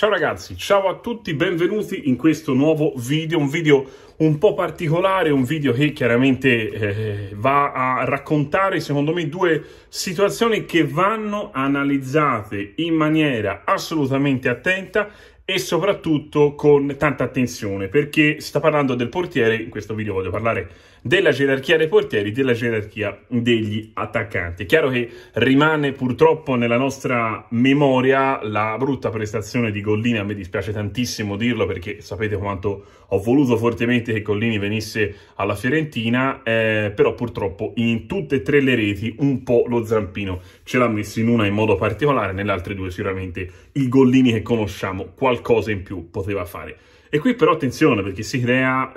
Ciao ragazzi, ciao a tutti, benvenuti in questo nuovo video, un video un po' particolare, un video che chiaramente eh, va a raccontare secondo me due situazioni che vanno analizzate in maniera assolutamente attenta e soprattutto con tanta attenzione perché si sta parlando del portiere, in questo video voglio parlare della gerarchia dei portieri, della gerarchia degli attaccanti. È chiaro che rimane purtroppo nella nostra memoria la brutta prestazione di Gollini, a me dispiace tantissimo dirlo perché sapete quanto ho voluto fortemente che Gollini venisse alla Fiorentina, eh, però purtroppo in tutte e tre le reti un po' lo zampino ce l'ha messo in una in modo particolare, nelle altre due sicuramente il Gollini che conosciamo qualcosa in più poteva fare. E qui però attenzione perché si crea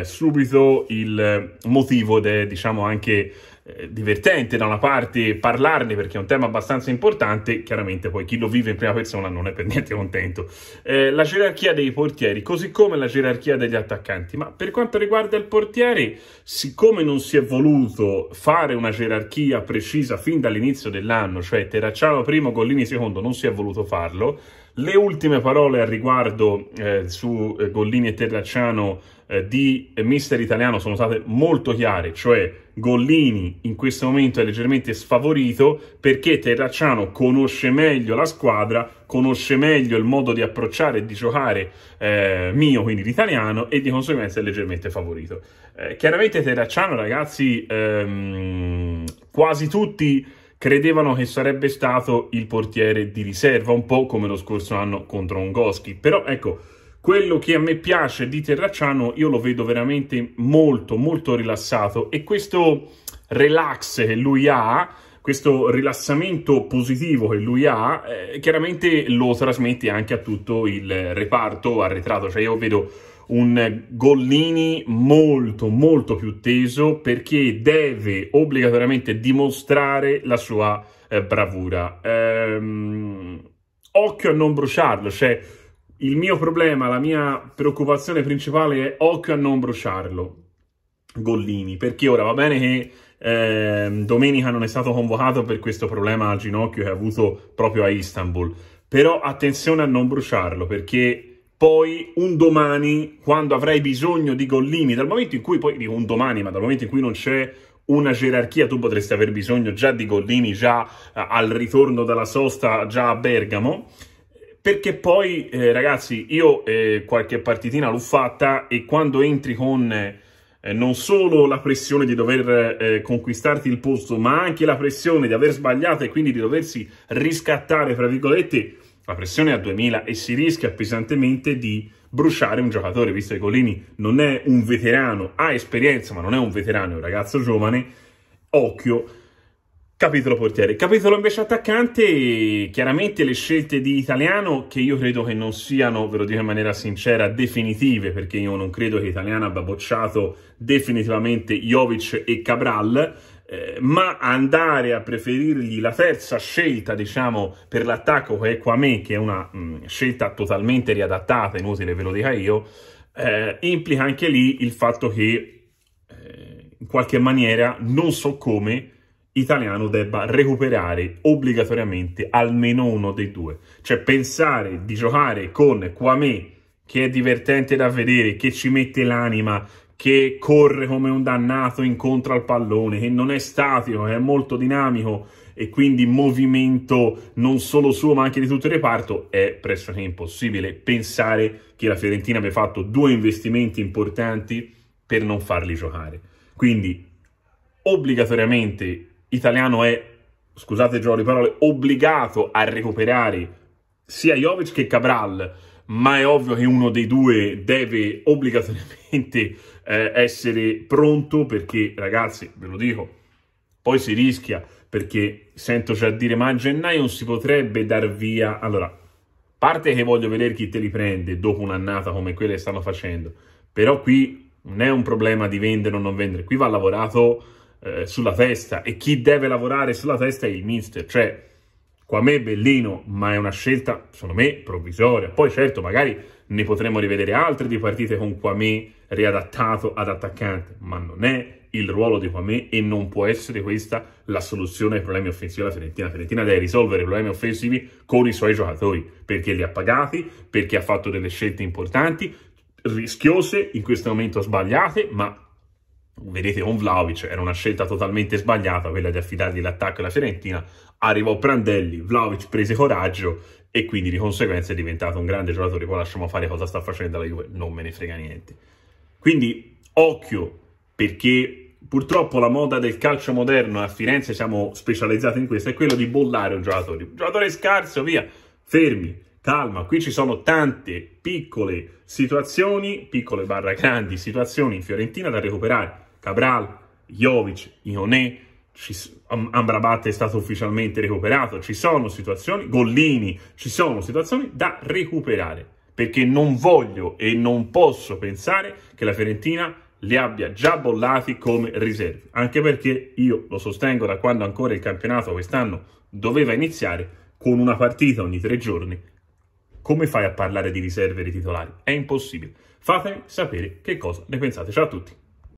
eh, subito il motivo ed è diciamo anche eh, divertente da una parte parlarne perché è un tema abbastanza importante, chiaramente poi chi lo vive in prima persona non è per niente contento. Eh, la gerarchia dei portieri, così come la gerarchia degli attaccanti, ma per quanto riguarda il portiere, siccome non si è voluto fare una gerarchia precisa fin dall'inizio dell'anno, cioè Terracciano primo, Gollini secondo, non si è voluto farlo, le ultime parole a riguardo eh, su eh, Gollini e Terracciano eh, di mister italiano sono state molto chiare, cioè Gollini in questo momento è leggermente sfavorito perché Terracciano conosce meglio la squadra, conosce meglio il modo di approcciare e di giocare eh, mio, quindi l'italiano, e di conseguenza è leggermente favorito. Eh, chiaramente Terracciano, ragazzi, ehm, quasi tutti credevano che sarebbe stato il portiere di riserva, un po' come lo scorso anno contro Ongoschi, però ecco quello che a me piace di Terracciano, io lo vedo veramente molto, molto rilassato e questo relax che lui ha, questo rilassamento positivo che lui ha, eh, chiaramente lo trasmette anche a tutto il reparto arretrato. Cioè io vedo un Gollini molto molto più teso perché deve obbligatoriamente dimostrare la sua eh, bravura. Ehm, occhio a non bruciarlo, cioè il mio problema, la mia preoccupazione principale è occhio a non bruciarlo. Gollini, perché ora va bene che eh, domenica non è stato convocato per questo problema al ginocchio che ha avuto proprio a Istanbul, però attenzione a non bruciarlo perché poi un domani, quando avrai bisogno di Gollini, dal momento in cui poi dico un domani, ma dal momento in cui non c'è una gerarchia, tu potresti aver bisogno già di Gollini, già al ritorno dalla sosta, già a Bergamo, perché poi, eh, ragazzi, io eh, qualche partitina l'ho fatta e quando entri con eh, non solo la pressione di dover eh, conquistarti il posto, ma anche la pressione di aver sbagliato e quindi di doversi riscattare, fra virgolette, la pressione è a 2000 e si rischia pesantemente di bruciare un giocatore, visto che Colini non è un veterano, ha esperienza, ma non è un veterano, è un ragazzo giovane, occhio, Capitolo portiere. Capitolo invece attaccante, chiaramente le scelte di Italiano, che io credo che non siano, ve lo dico in maniera sincera, definitive, perché io non credo che Italiano abbia bocciato definitivamente Jovic e Cabral, eh, ma andare a preferirgli la terza scelta, diciamo, per l'attacco che è Quame, che è una mh, mm, scelta totalmente riadattata, inutile ve lo dica io, eh, implica anche lì il fatto che, eh, in qualche maniera, non so come italiano debba recuperare obbligatoriamente almeno uno dei due. Cioè pensare di giocare con Kwame, che è divertente da vedere, che ci mette l'anima, che corre come un dannato incontro al pallone, che non è statico, è molto dinamico e quindi movimento non solo suo ma anche di tutto il reparto, è pressoché impossibile pensare che la Fiorentina abbia fatto due investimenti importanti per non farli giocare. Quindi obbligatoriamente italiano è, scusate gioco di parole, obbligato a recuperare sia Jovic che Cabral, ma è ovvio che uno dei due deve obbligatoriamente eh, essere pronto perché, ragazzi, ve lo dico, poi si rischia perché sento già dire ma a gennaio non si potrebbe dar via... Allora, parte che voglio vedere chi te li prende dopo un'annata come quella che stanno facendo, però qui non è un problema di vendere o non vendere, qui va lavorato eh, sulla testa e chi deve lavorare sulla testa è il mister, cioè Quamè è bellino, ma è una scelta, secondo me, provvisoria. Poi certo, magari ne potremo rivedere altre di partite con Quame riadattato ad attaccante, ma non è il ruolo di Quame e non può essere questa la soluzione ai problemi offensivi della Fiorentina. Fiorentina deve risolvere i problemi offensivi con i suoi giocatori, perché li ha pagati, perché ha fatto delle scelte importanti, rischiose, in questo momento sbagliate, ma vedete con Vlaovic, era una scelta totalmente sbagliata quella di affidargli l'attacco alla Fiorentina, arrivò Prandelli, Vlaovic prese coraggio e quindi di conseguenza è diventato un grande giocatore, poi lasciamo fare cosa sta facendo la Juve, non me ne frega niente. Quindi occhio, perché purtroppo la moda del calcio moderno a Firenze, siamo specializzati in questo, è quello di bollare un giocatore. Un giocatore scarso, via, fermi, calma, qui ci sono tante piccole situazioni, piccole barra grandi situazioni in Fiorentina da recuperare Cabral, Jovic, Ioné, Ambrabate è stato ufficialmente recuperato, ci sono situazioni, Gollini, ci sono situazioni da recuperare, perché non voglio e non posso pensare che la Fiorentina li abbia già bollati come riserve, anche perché io lo sostengo da quando ancora il campionato quest'anno doveva iniziare con una partita ogni tre giorni, come fai a parlare di riserve e di titolari? È impossibile. Fatemi sapere che cosa ne pensate. Ciao a tutti!